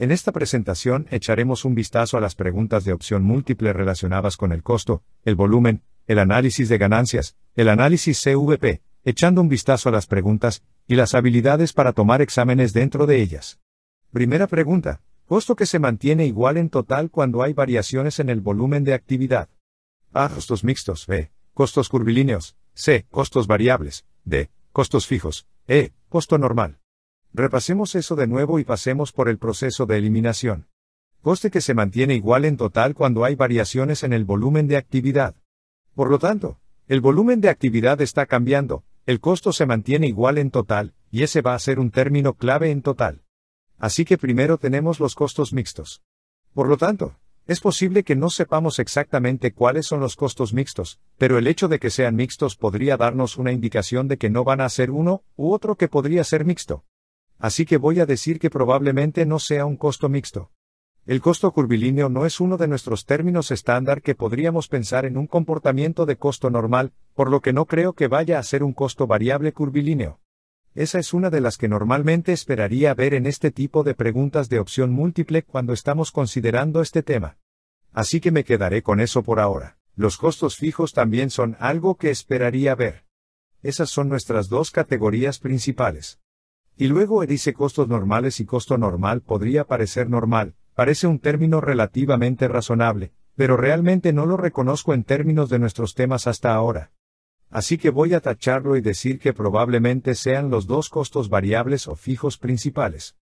En esta presentación echaremos un vistazo a las preguntas de opción múltiple relacionadas con el costo, el volumen, el análisis de ganancias, el análisis CVP, echando un vistazo a las preguntas y las habilidades para tomar exámenes dentro de ellas. Primera pregunta, costo que se mantiene igual en total cuando hay variaciones en el volumen de actividad. A. Costos mixtos. B. Costos curvilíneos. C. Costos variables. D. Costos fijos. E. Costo normal. Repasemos eso de nuevo y pasemos por el proceso de eliminación. Coste que se mantiene igual en total cuando hay variaciones en el volumen de actividad. Por lo tanto, el volumen de actividad está cambiando, el costo se mantiene igual en total, y ese va a ser un término clave en total. Así que primero tenemos los costos mixtos. Por lo tanto, es posible que no sepamos exactamente cuáles son los costos mixtos, pero el hecho de que sean mixtos podría darnos una indicación de que no van a ser uno u otro que podría ser mixto. Así que voy a decir que probablemente no sea un costo mixto. El costo curvilíneo no es uno de nuestros términos estándar que podríamos pensar en un comportamiento de costo normal, por lo que no creo que vaya a ser un costo variable curvilíneo. Esa es una de las que normalmente esperaría ver en este tipo de preguntas de opción múltiple cuando estamos considerando este tema. Así que me quedaré con eso por ahora. Los costos fijos también son algo que esperaría ver. Esas son nuestras dos categorías principales. Y luego dice costos normales y costo normal podría parecer normal, parece un término relativamente razonable, pero realmente no lo reconozco en términos de nuestros temas hasta ahora. Así que voy a tacharlo y decir que probablemente sean los dos costos variables o fijos principales.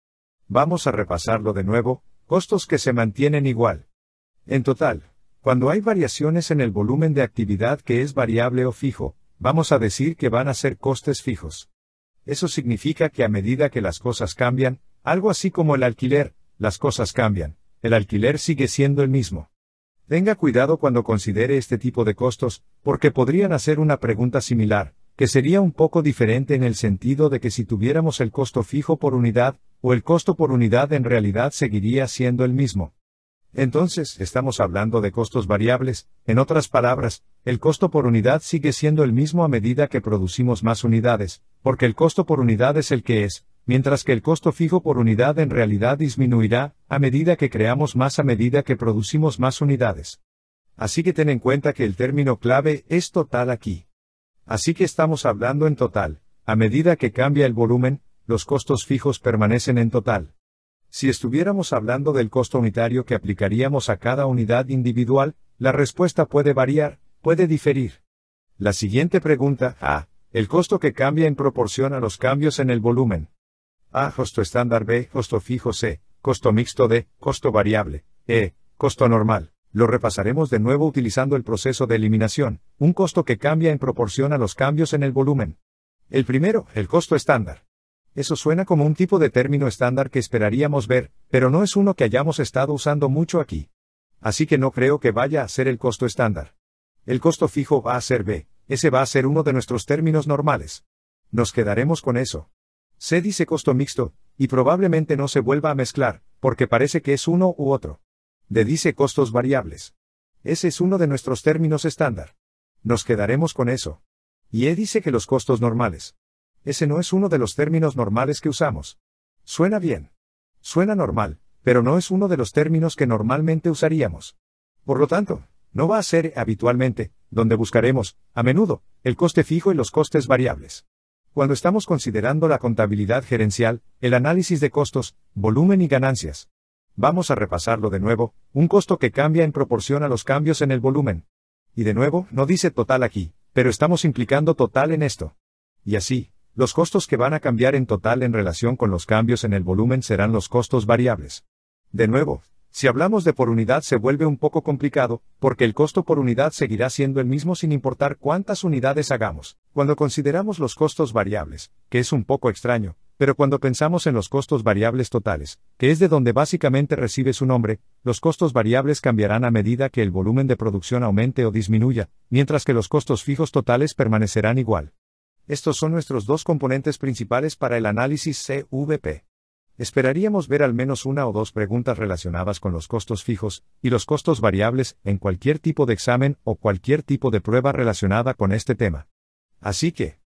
Vamos a repasarlo de nuevo, costos que se mantienen igual. En total, cuando hay variaciones en el volumen de actividad que es variable o fijo, vamos a decir que van a ser costes fijos eso significa que a medida que las cosas cambian, algo así como el alquiler, las cosas cambian, el alquiler sigue siendo el mismo. Tenga cuidado cuando considere este tipo de costos, porque podrían hacer una pregunta similar, que sería un poco diferente en el sentido de que si tuviéramos el costo fijo por unidad, o el costo por unidad en realidad seguiría siendo el mismo, entonces, estamos hablando de costos variables, en otras palabras, el costo por unidad sigue siendo el mismo a medida que producimos más unidades, porque el costo por unidad es el que es, mientras que el costo fijo por unidad en realidad disminuirá, a medida que creamos más a medida que producimos más unidades. Así que ten en cuenta que el término clave es total aquí. Así que estamos hablando en total, a medida que cambia el volumen, los costos fijos permanecen en total. Si estuviéramos hablando del costo unitario que aplicaríamos a cada unidad individual, la respuesta puede variar, puede diferir. La siguiente pregunta, A. El costo que cambia en proporción a los cambios en el volumen. A. Costo estándar B. Costo fijo C. Costo mixto D. Costo variable. E. Costo normal. Lo repasaremos de nuevo utilizando el proceso de eliminación, un costo que cambia en proporción a los cambios en el volumen. El primero, el costo estándar. Eso suena como un tipo de término estándar que esperaríamos ver, pero no es uno que hayamos estado usando mucho aquí. Así que no creo que vaya a ser el costo estándar. El costo fijo va a ser B, ese va a ser uno de nuestros términos normales. Nos quedaremos con eso. C dice costo mixto, y probablemente no se vuelva a mezclar, porque parece que es uno u otro. D dice costos variables. Ese es uno de nuestros términos estándar. Nos quedaremos con eso. Y E dice que los costos normales. Ese no es uno de los términos normales que usamos. Suena bien. Suena normal, pero no es uno de los términos que normalmente usaríamos. Por lo tanto, no va a ser habitualmente, donde buscaremos, a menudo, el coste fijo y los costes variables. Cuando estamos considerando la contabilidad gerencial, el análisis de costos, volumen y ganancias. Vamos a repasarlo de nuevo, un costo que cambia en proporción a los cambios en el volumen. Y de nuevo, no dice total aquí, pero estamos implicando total en esto. Y así, los costos que van a cambiar en total en relación con los cambios en el volumen serán los costos variables. De nuevo, si hablamos de por unidad se vuelve un poco complicado, porque el costo por unidad seguirá siendo el mismo sin importar cuántas unidades hagamos. Cuando consideramos los costos variables, que es un poco extraño, pero cuando pensamos en los costos variables totales, que es de donde básicamente recibe su nombre, los costos variables cambiarán a medida que el volumen de producción aumente o disminuya, mientras que los costos fijos totales permanecerán igual. Estos son nuestros dos componentes principales para el análisis CVP. Esperaríamos ver al menos una o dos preguntas relacionadas con los costos fijos y los costos variables en cualquier tipo de examen o cualquier tipo de prueba relacionada con este tema. Así que,